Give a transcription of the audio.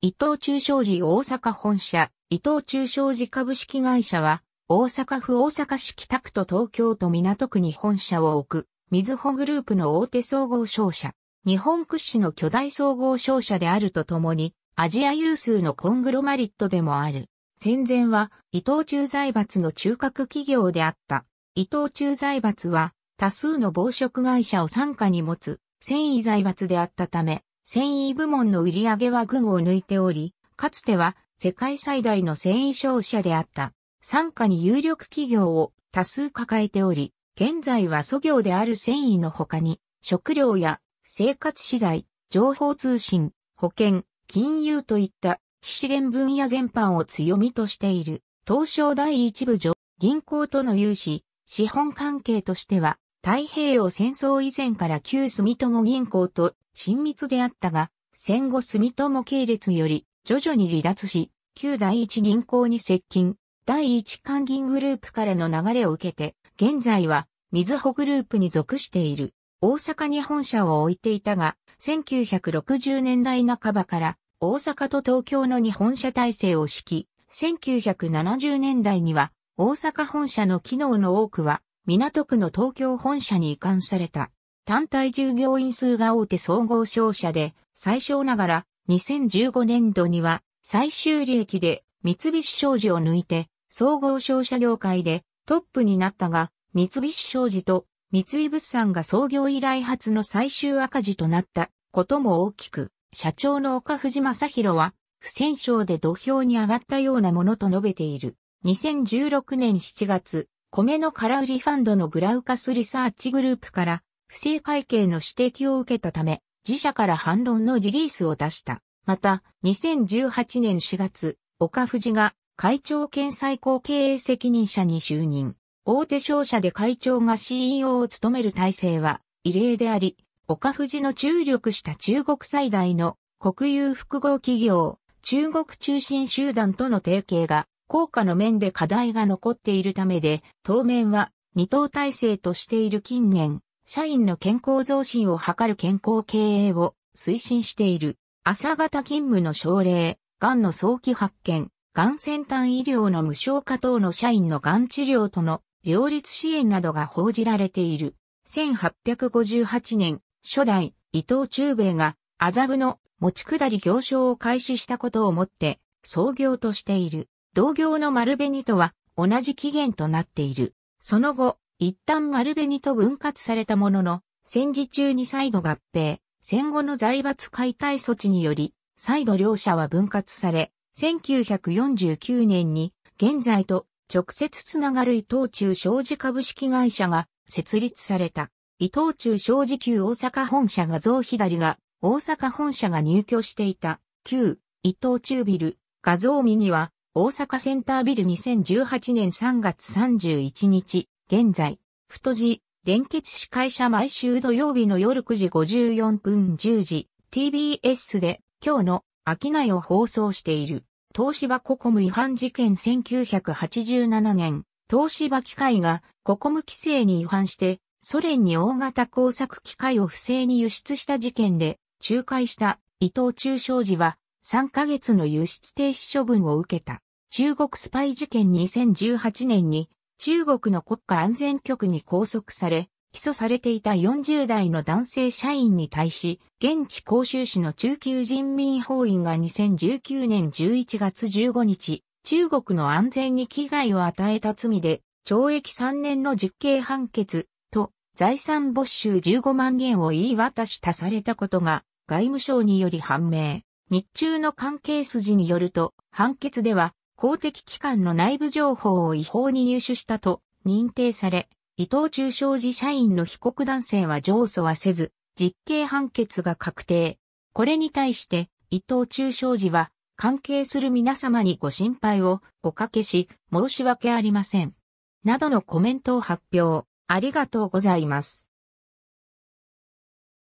伊藤忠商事大阪本社、伊藤忠商事株式会社は、大阪府大阪市北区と東京都港区に本社を置く、水穂グループの大手総合商社、日本屈指の巨大総合商社であるとともに、アジア有数のコングロマリットでもある。戦前は、伊藤忠財閥の中核企業であった。伊藤忠財閥は、多数の防食会社を傘下に持つ、繊維財閥であったため、繊維部門の売り上げは群を抜いており、かつては世界最大の繊維商社であった。傘下に有力企業を多数抱えており、現在は素業である繊維の他に、食料や生活資材、情報通信、保険、金融といった非資源分野全般を強みとしている。東証第一部上、銀行との融資、資本関係としては、太平洋戦争以前から旧住友銀行と親密であったが、戦後住友系列より徐々に離脱し、旧第一銀行に接近、第一関銀グループからの流れを受けて、現在は、水穂グループに属している。大阪に本社を置いていたが、1960年代半ばから大阪と東京の日本社体制を敷き、1970年代には大阪本社の機能の多くは港区の東京本社に移管された。単体従業員数が大手総合商社で、最小ながら2015年度には最終利益で三菱商事を抜いて総合商社業界でトップになったが、三菱商事と三井物産が創業以来初の最終赤字となったことも大きく、社長の岡藤正宏は、不戦勝で土俵に上がったようなものと述べている。2016年7月、米の空売りファンドのグラウカスリサーチグループから不正会計の指摘を受けたため、自社から反論のリリースを出した。また、2018年4月、岡藤が会長兼最高経営責任者に就任。大手商社で会長が CEO を務める体制は異例であり、岡藤の注力した中国最大の国有複合企業、中国中心集団との提携が、効果の面で課題が残っているためで、当面は二等体制としている近年、社員の健康増進を図る健康経営を推進している。朝方勤務の奨励、がんの早期発見、がん先端医療の無償化等の社員のがん治療との両立支援などが報じられている。1858年、初代伊藤忠兵衛が麻布の持ち下り行商を開始したことをもって創業としている。同業の丸紅とは同じ起源となっている。その後、一旦丸紅と分割されたものの、戦時中に再度合併、戦後の財閥解体措置により、再度両社は分割され、1949年に現在と直接つながる伊藤忠商事株式会社が設立された。伊藤忠商事旧大阪本社が像左が、大阪本社が入居していた旧伊藤忠ビル、画像右は大阪センタービル2018年3月31日現在、太字、連結司会者毎週土曜日の夜9時54分10時、TBS で今日の商いを放送している。東芝ココム違反事件1987年、東芝機械がココム規制に違反して、ソ連に大型工作機械を不正に輸出した事件で、仲介した伊藤忠商事は3ヶ月の輸出停止処分を受けた。中国スパイ事件2018年に中国の国家安全局に拘束され、起訴されていた40代の男性社員に対し、現地広州市の中級人民法院が2019年11月15日、中国の安全に危害を与えた罪で、懲役3年の実刑判決と財産没収15万元を言い渡したされたことが外務省により判明。日中の関係筋によると、判決では公的機関の内部情報を違法に入手したと認定され、伊藤忠商事社員の被告男性は上訴はせず、実刑判決が確定。これに対して、伊藤忠商事は、関係する皆様にご心配をおかけし、申し訳ありません。などのコメントを発表、ありがとうございます。